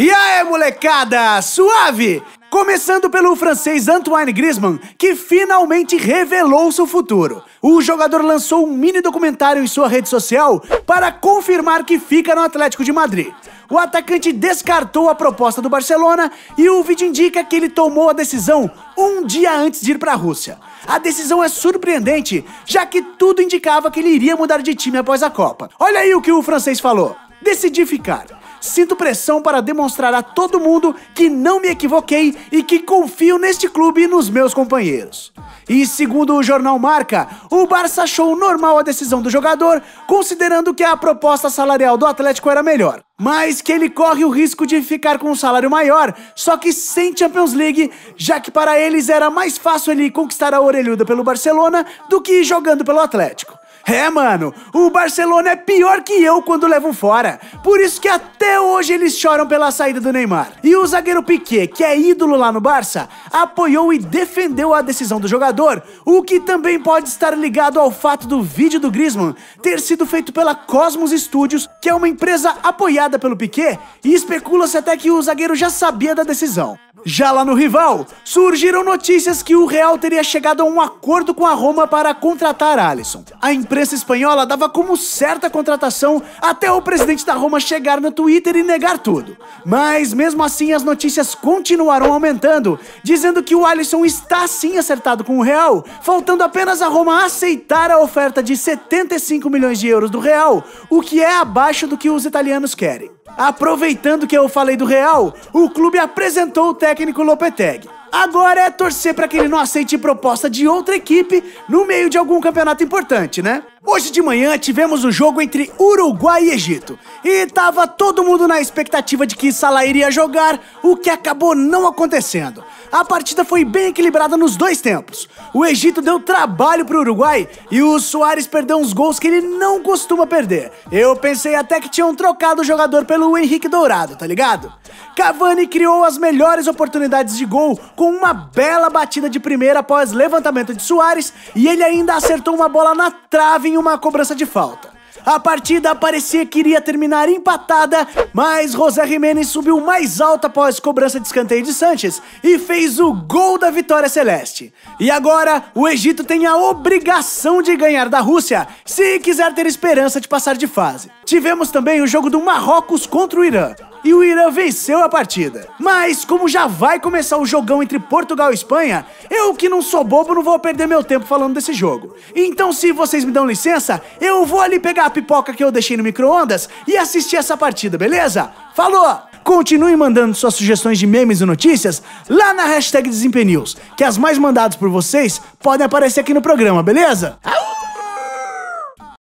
E aí, molecada, suave? Começando pelo francês Antoine Griezmann, que finalmente revelou seu futuro. O jogador lançou um mini documentário em sua rede social para confirmar que fica no Atlético de Madrid. O atacante descartou a proposta do Barcelona e o vídeo indica que ele tomou a decisão um dia antes de ir para a Rússia. A decisão é surpreendente, já que tudo indicava que ele iria mudar de time após a Copa. Olha aí o que o francês falou: Decidi ficar. Sinto pressão para demonstrar a todo mundo que não me equivoquei e que confio neste clube e nos meus companheiros. E segundo o jornal Marca, o Barça achou normal a decisão do jogador, considerando que a proposta salarial do Atlético era melhor. Mas que ele corre o risco de ficar com um salário maior, só que sem Champions League, já que para eles era mais fácil ele conquistar a orelhuda pelo Barcelona do que jogando pelo Atlético. É, mano, o Barcelona é pior que eu quando levam fora. Por isso que até hoje eles choram pela saída do Neymar. E o zagueiro Piquet, que é ídolo lá no Barça, apoiou e defendeu a decisão do jogador, o que também pode estar ligado ao fato do vídeo do Griezmann ter sido feito pela Cosmos Studios, que é uma empresa apoiada pelo Piquet, e especula-se até que o zagueiro já sabia da decisão. Já lá no rival, surgiram notícias que o Real teria chegado a um acordo com a Roma para contratar Alisson. A empresa imprensa espanhola dava como certa a contratação até o presidente da Roma chegar no Twitter e negar tudo. Mas mesmo assim as notícias continuaram aumentando, dizendo que o Alisson está sim acertado com o Real, faltando apenas a Roma aceitar a oferta de 75 milhões de euros do Real, o que é abaixo do que os italianos querem. Aproveitando que eu falei do Real, o clube apresentou o técnico Lopetegui. Agora é torcer para que ele não aceite proposta de outra equipe no meio de algum campeonato importante, né? Hoje de manhã tivemos o jogo entre Uruguai e Egito. E tava todo mundo na expectativa de que Salah iria jogar, o que acabou não acontecendo. A partida foi bem equilibrada nos dois tempos. O Egito deu trabalho pro Uruguai e o Soares perdeu uns gols que ele não costuma perder. Eu pensei até que tinham trocado o jogador pelo Henrique Dourado, tá ligado? Cavani criou as melhores oportunidades de gol com uma bela batida de primeira após levantamento de Soares e ele ainda acertou uma bola na trave em uma cobrança de falta. A partida parecia que iria terminar empatada, mas José Jiménez subiu mais alto após cobrança de escanteio de Sanches e fez o gol da vitória celeste. E agora, o Egito tem a obrigação de ganhar da Rússia se quiser ter esperança de passar de fase. Tivemos também o jogo do Marrocos contra o Irã. E o Irã venceu a partida. Mas, como já vai começar o jogão entre Portugal e Espanha, eu que não sou bobo não vou perder meu tempo falando desse jogo. Então, se vocês me dão licença, eu vou ali pegar a pipoca que eu deixei no micro-ondas e assistir essa partida, beleza? Falou! Continue mandando suas sugestões de memes e notícias lá na hashtag Desempenhos, que as mais mandadas por vocês podem aparecer aqui no programa, beleza?